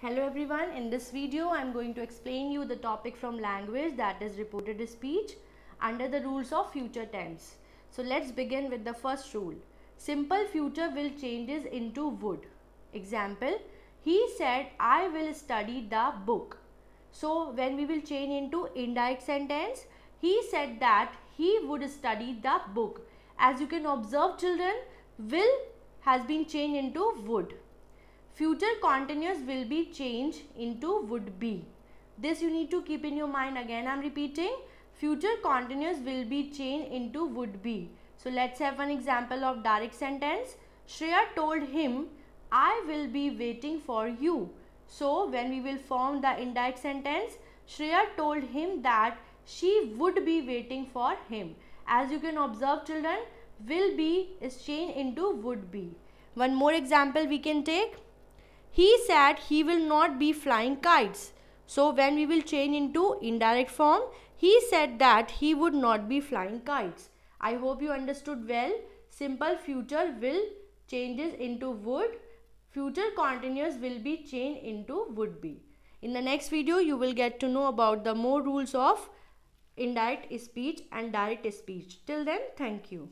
Hello everyone, in this video I am going to explain you the topic from language that is reported speech under the rules of future tense. So let's begin with the first rule. Simple future will changes into would. Example, he said I will study the book. So when we will change into indirect sentence, he said that he would study the book. As you can observe children, will has been changed into would. Future continuous will be changed into would be. This you need to keep in your mind again. I am repeating. Future continuous will be changed into would be. So let's have an example of direct sentence. Shreya told him, I will be waiting for you. So when we will form the indirect sentence, Shreya told him that she would be waiting for him. As you can observe children, will be is changed into would be. One more example we can take. He said he will not be flying kites. So when we will change into indirect form, he said that he would not be flying kites. I hope you understood well. Simple future will changes into would. Future continuous will be changed into would be. In the next video, you will get to know about the more rules of indirect speech and direct speech. Till then, thank you.